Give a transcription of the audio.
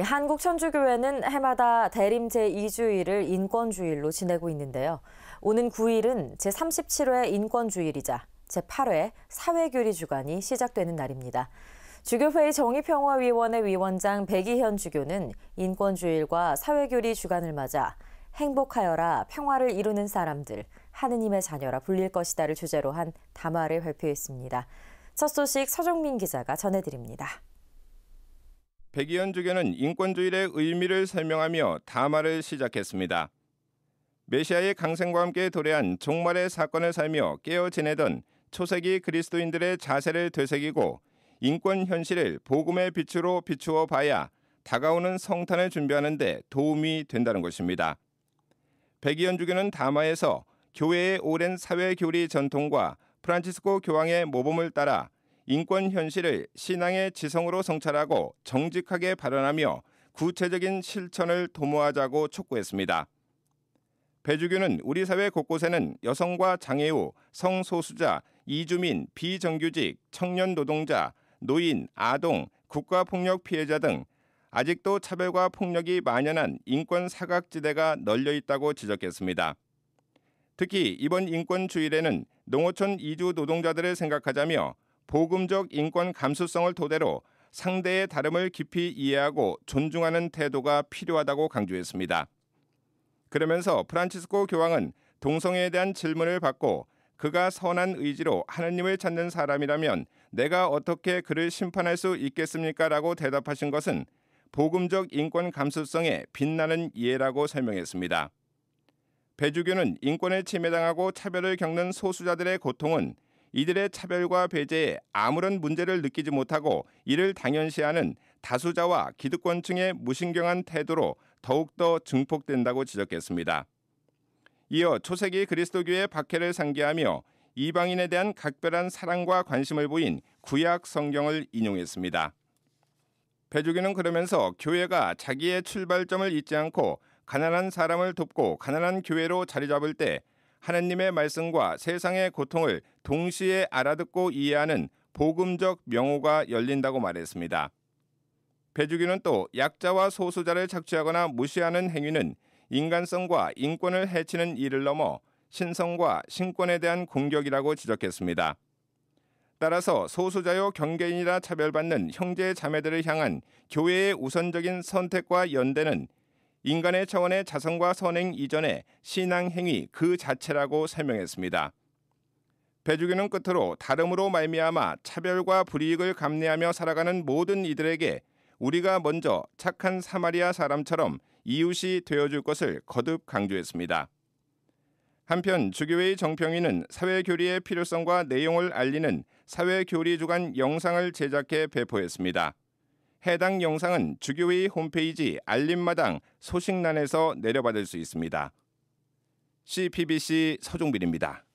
예, 한국천주교회는 해마다 대림 제2주일을 인권주일로 지내고 있는데요. 오는 9일은 제37회 인권주일이자 제8회 사회교리 주간이 시작되는 날입니다. 주교회의 정의평화위원회 위원장 백이현 주교는 인권주일과 사회교리 주간을 맞아 행복하여라 평화를 이루는 사람들, 하느님의 자녀라 불릴 것이다를 주제로 한 담화를 발표했습니다. 첫 소식 서정민 기자가 전해드립니다. 백의현 주교는 인권주의의 의미를 설명하며 담화를 시작했습니다. 메시아의 강생과 함께 도래한 종말의 사건을 살며 깨어 지내던 초세기 그리스도인들의 자세를 되새기고 인권 현실을 복음의 빛으로 비추어 봐야 다가오는 성탄을 준비하는데 도움이 된다는 것입니다. 백이현 주교는 담화에서 교회의 오랜 사회 교리 전통과 프란치스코 교황의 모범을 따라 인권 현실을 신앙의 지성으로 성찰하고 정직하게 발언하며 구체적인 실천을 도모하자고 촉구했습니다. 배주규는 우리 사회 곳곳에는 여성과 장애우, 성소수자, 이주민, 비정규직, 청년 노동자, 노인, 아동, 국가폭력 피해자 등 아직도 차별과 폭력이 만연한 인권 사각지대가 널려 있다고 지적했습니다. 특히 이번 인권주일에는 농어촌 이주 노동자들을 생각하자며 보금적 인권 감수성을 토대로 상대의 다름을 깊이 이해하고 존중하는 태도가 필요하다고 강조했습니다. 그러면서 프란치스코 교황은 동성애에 대한 질문을 받고 그가 선한 의지로 하느님을 찾는 사람이라면 내가 어떻게 그를 심판할 수 있겠습니까? 라고 대답하신 것은 보금적 인권 감수성에 빛나는 예라고 설명했습니다. 배주교는 인권을 침해당하고 차별을 겪는 소수자들의 고통은 이들의 차별과 배제에 아무런 문제를 느끼지 못하고 이를 당연시하는 다수자와 기득권층의 무신경한 태도로 더욱더 증폭된다고 지적했습니다. 이어 초세기 그리스도교의 박해를 상기하며 이방인에 대한 각별한 사랑과 관심을 보인 구약 성경을 인용했습니다. 배주기는 그러면서 교회가 자기의 출발점을 잊지 않고 가난한 사람을 돕고 가난한 교회로 자리 잡을 때 하나님의 말씀과 세상의 고통을 동시에 알아듣고 이해하는 복음적 명호가 열린다고 말했습니다. 배주기는 또 약자와 소수자를 착취하거나 무시하는 행위는 인간성과 인권을 해치는 일을 넘어 신성과 신권에 대한 공격이라고 지적했습니다. 따라서 소수자요 경계인이라 차별받는 형제 자매들을 향한 교회의 우선적인 선택과 연대는 인간의 차원의 자성과 선행 이전의 신앙 행위 그 자체라고 설명했습니다. 배주교는 끝으로 다름으로 말미암아 차별과 불이익을 감내하며 살아가는 모든 이들에게 우리가 먼저 착한 사마리아 사람처럼 이웃이 되어줄 것을 거듭 강조했습니다. 한편 주교회의 정평이는 사회교리의 필요성과 내용을 알리는 사회교리 주간 영상을 제작해 배포했습니다. 해당 영상은 주교회의 홈페이지 알림마당 소식란에서 내려받을 수 있습니다. CPBC 서종빈입니다.